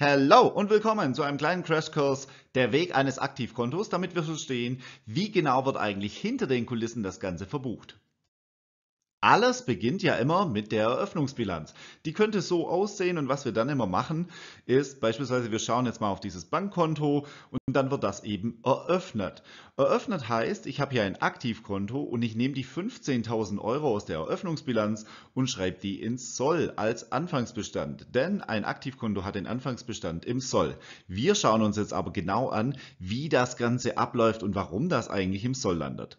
Hallo und willkommen zu einem kleinen Crashkurs Der Weg eines Aktivkontos, damit wir verstehen, wie genau wird eigentlich hinter den Kulissen das Ganze verbucht. Alles beginnt ja immer mit der Eröffnungsbilanz. Die könnte so aussehen und was wir dann immer machen, ist beispielsweise, wir schauen jetzt mal auf dieses Bankkonto und dann wird das eben eröffnet. Eröffnet heißt, ich habe hier ein Aktivkonto und ich nehme die 15.000 Euro aus der Eröffnungsbilanz und schreibe die ins Soll als Anfangsbestand. Denn ein Aktivkonto hat den Anfangsbestand im Soll. Wir schauen uns jetzt aber genau an, wie das Ganze abläuft und warum das eigentlich im Soll landet.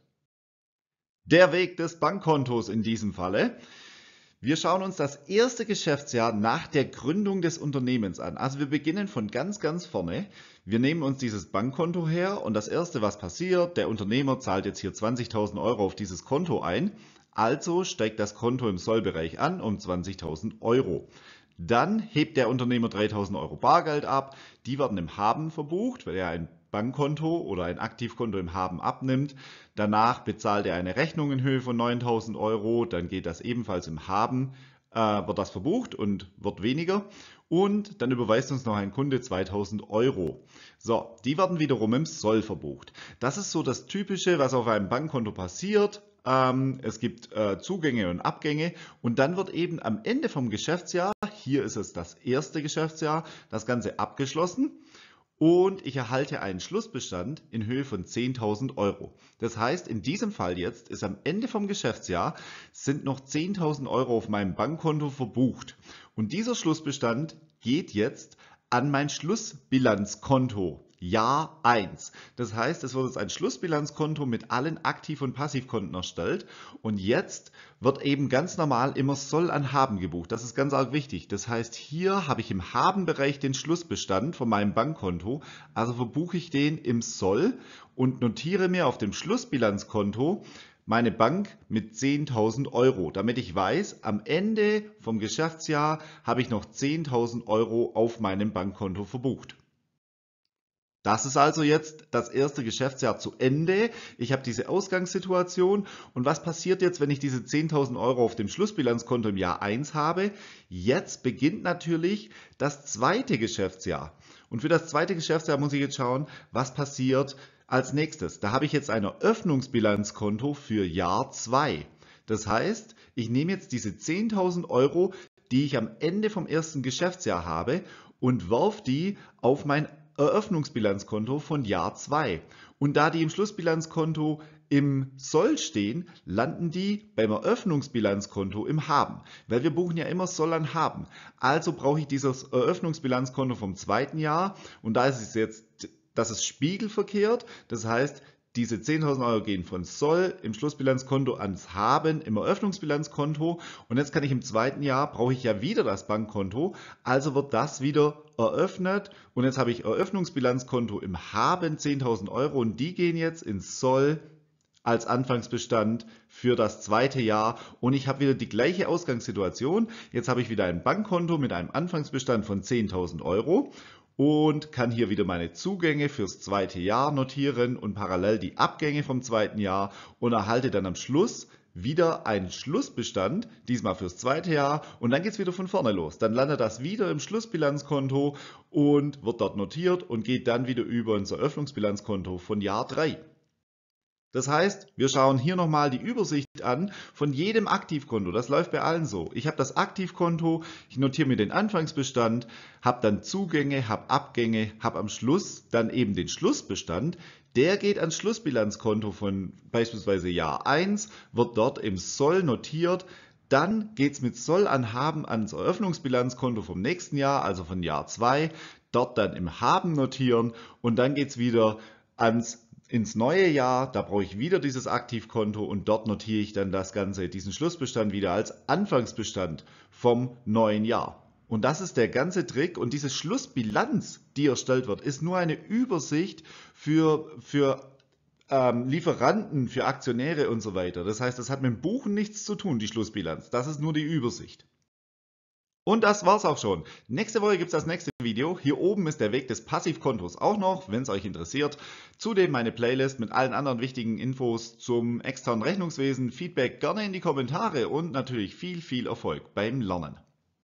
Der Weg des Bankkontos in diesem Falle. Wir schauen uns das erste Geschäftsjahr nach der Gründung des Unternehmens an. Also wir beginnen von ganz, ganz vorne. Wir nehmen uns dieses Bankkonto her und das Erste, was passiert, der Unternehmer zahlt jetzt hier 20.000 Euro auf dieses Konto ein. Also steigt das Konto im Sollbereich an um 20.000 Euro. Dann hebt der Unternehmer 3.000 Euro Bargeld ab. Die werden im Haben verbucht, weil er ein Bankkonto oder ein Aktivkonto im Haben abnimmt. Danach bezahlt er eine Rechnung in Höhe von 9000 Euro, dann geht das ebenfalls im Haben, äh, wird das verbucht und wird weniger. Und dann überweist uns noch ein Kunde 2000 Euro. So, die werden wiederum im Soll verbucht. Das ist so das Typische, was auf einem Bankkonto passiert ähm, es gibt äh, Zugänge und Abgänge und dann wird eben am Ende vom Geschäftsjahr, hier ist es das erste Geschäftsjahr, das Ganze abgeschlossen und ich erhalte einen Schlussbestand in Höhe von 10.000 Euro. Das heißt, in diesem Fall jetzt ist am Ende vom Geschäftsjahr sind noch 10.000 Euro auf meinem Bankkonto verbucht. Und dieser Schlussbestand geht jetzt an mein Schlussbilanzkonto. Jahr 1. Das heißt, es wird jetzt ein Schlussbilanzkonto mit allen Aktiv- und Passivkonten erstellt und jetzt wird eben ganz normal immer Soll an Haben gebucht. Das ist ganz arg wichtig. Das heißt, hier habe ich im Haben-Bereich den Schlussbestand von meinem Bankkonto, also verbuche ich den im Soll und notiere mir auf dem Schlussbilanzkonto meine Bank mit 10.000 Euro, damit ich weiß, am Ende vom Geschäftsjahr habe ich noch 10.000 Euro auf meinem Bankkonto verbucht. Das ist also jetzt das erste Geschäftsjahr zu Ende. Ich habe diese Ausgangssituation. Und was passiert jetzt, wenn ich diese 10.000 Euro auf dem Schlussbilanzkonto im Jahr 1 habe? Jetzt beginnt natürlich das zweite Geschäftsjahr. Und für das zweite Geschäftsjahr muss ich jetzt schauen, was passiert als nächstes. Da habe ich jetzt ein Eröffnungsbilanzkonto für Jahr 2. Das heißt, ich nehme jetzt diese 10.000 Euro, die ich am Ende vom ersten Geschäftsjahr habe und werfe die auf mein Eröffnungsbilanzkonto von Jahr 2. Und da die im Schlussbilanzkonto im Soll stehen, landen die beim Eröffnungsbilanzkonto im Haben, weil wir buchen ja immer Soll an Haben. Also brauche ich dieses Eröffnungsbilanzkonto vom zweiten Jahr und da ist es jetzt, das ist spiegelverkehrt, das heißt, diese 10.000 Euro gehen von Soll im Schlussbilanzkonto ans Haben im Eröffnungsbilanzkonto und jetzt kann ich im zweiten Jahr, brauche ich ja wieder das Bankkonto, also wird das wieder eröffnet und jetzt habe ich Eröffnungsbilanzkonto im Haben 10.000 Euro und die gehen jetzt ins Soll als Anfangsbestand für das zweite Jahr und ich habe wieder die gleiche Ausgangssituation. Jetzt habe ich wieder ein Bankkonto mit einem Anfangsbestand von 10.000 Euro und kann hier wieder meine Zugänge fürs zweite Jahr notieren und parallel die Abgänge vom zweiten Jahr und erhalte dann am Schluss wieder einen Schlussbestand, diesmal fürs zweite Jahr und dann geht's wieder von vorne los. Dann landet das wieder im Schlussbilanzkonto und wird dort notiert und geht dann wieder über ins Eröffnungsbilanzkonto von Jahr 3. Das heißt, wir schauen hier nochmal die Übersicht an von jedem Aktivkonto. Das läuft bei allen so. Ich habe das Aktivkonto, ich notiere mir den Anfangsbestand, habe dann Zugänge, habe Abgänge, habe am Schluss dann eben den Schlussbestand. Der geht ans Schlussbilanzkonto von beispielsweise Jahr 1, wird dort im Soll notiert. Dann geht es mit Soll an Haben ans Eröffnungsbilanzkonto vom nächsten Jahr, also von Jahr 2. Dort dann im Haben notieren und dann geht es wieder ans ins neue Jahr, da brauche ich wieder dieses Aktivkonto und dort notiere ich dann das Ganze, diesen Schlussbestand wieder als Anfangsbestand vom neuen Jahr. Und das ist der ganze Trick und diese Schlussbilanz, die erstellt wird, ist nur eine Übersicht für, für ähm, Lieferanten, für Aktionäre und so weiter. Das heißt, das hat mit dem Buchen nichts zu tun, die Schlussbilanz. Das ist nur die Übersicht. Und das war's auch schon. Nächste Woche gibt's das nächste Video. Hier oben ist der Weg des Passivkontos auch noch, wenn es euch interessiert. Zudem meine Playlist mit allen anderen wichtigen Infos zum externen Rechnungswesen. Feedback gerne in die Kommentare und natürlich viel, viel Erfolg beim Lernen.